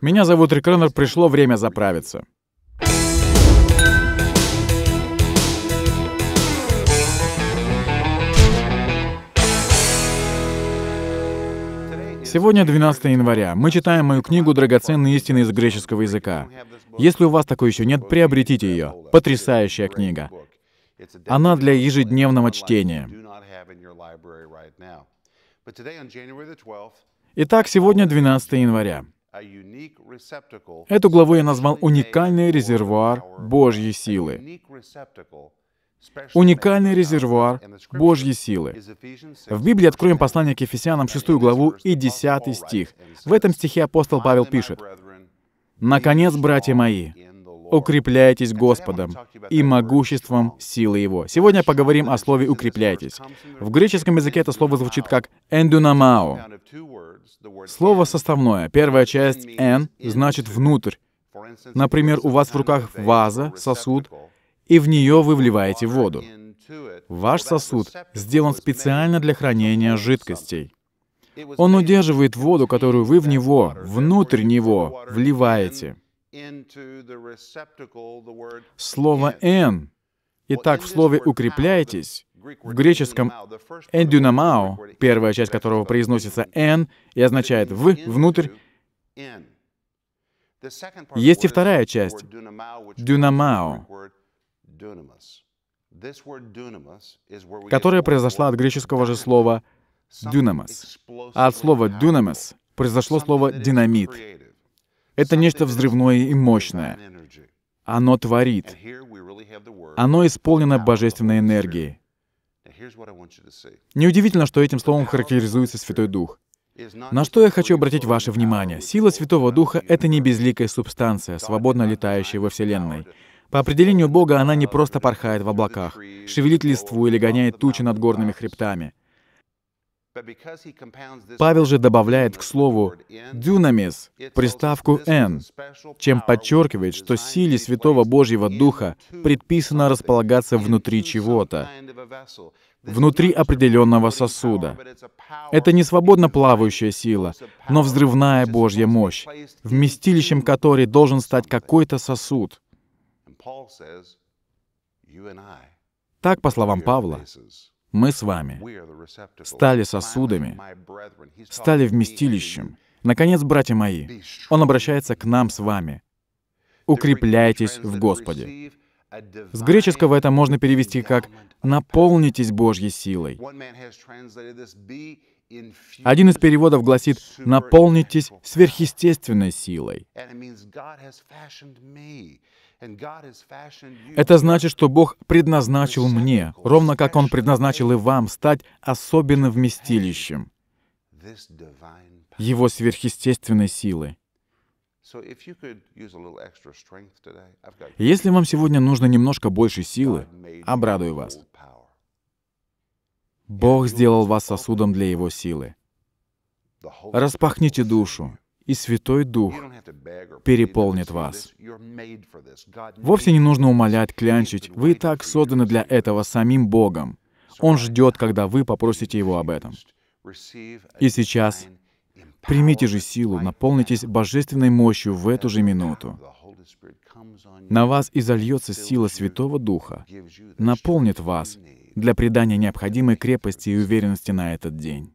Меня зовут Рик Реннер, пришло время заправиться. Сегодня 12 января. Мы читаем мою книгу «Драгоценные истины из греческого языка». Если у вас такой еще нет, приобретите ее. Потрясающая книга. Она для ежедневного чтения. Итак, сегодня 12 января. Эту главу я назвал «Уникальный резервуар Божьей силы». Уникальный резервуар Божьей силы. В Библии откроем послание к Ефесянам 6 главу и 10 стих. В этом стихе апостол Павел пишет, «Наконец, братья мои, «Укрепляйтесь Господом и могуществом силы Его». Сегодня поговорим о слове «укрепляйтесь». В греческом языке это слово звучит как «эндунамао». Слово составное. Первая часть «эн» значит «внутрь». Например, у вас в руках ваза, сосуд, и в нее вы вливаете воду. Ваш сосуд сделан специально для хранения жидкостей. Он удерживает воду, которую вы в него, внутрь него, вливаете. Слово «эн». Итак, в слове «укрепляйтесь» в греческом «эндюнамао», первая часть которого произносится «эн» и означает «в», «внутрь», есть и вторая часть — «дюнамао», которая произошла от греческого же слова «дюнамос». А от слова «дюнамос» произошло слово «динамит», это нечто взрывное и мощное. Оно творит. Оно исполнено божественной энергией. Неудивительно, что этим словом характеризуется Святой Дух. На что я хочу обратить ваше внимание? Сила Святого Духа — это не безликая субстанция, свободно летающая во Вселенной. По определению Бога она не просто порхает в облаках, шевелит листву или гоняет тучи над горными хребтами — Павел же добавляет к слову «дюнамис» приставку «н», чем подчеркивает, что силе Святого Божьего Духа предписано располагаться внутри чего-то, внутри определенного сосуда. Это не свободно плавающая сила, но взрывная Божья мощь, вместилищем которой должен стать какой-то сосуд. Так, по словам Павла, мы с вами стали сосудами, стали вместилищем. Наконец, братья мои, Он обращается к нам с вами. Укрепляйтесь в Господе. С греческого это можно перевести как «наполнитесь Божьей силой». Один из переводов гласит «наполнитесь сверхъестественной силой». Это значит, что Бог предназначил мне, ровно как Он предназначил и вам, стать особенным вместилищем Его сверхъестественной силы. Если вам сегодня нужно немножко больше силы, обрадую вас. Бог сделал вас сосудом для Его силы. Распахните душу и Святой Дух переполнит вас. Вовсе не нужно умолять, клянчить. Вы и так созданы для этого самим Богом. Он ждет, когда вы попросите Его об этом. И сейчас примите же силу, наполнитесь божественной мощью в эту же минуту. На вас изольется сила Святого Духа, наполнит вас для придания необходимой крепости и уверенности на этот день.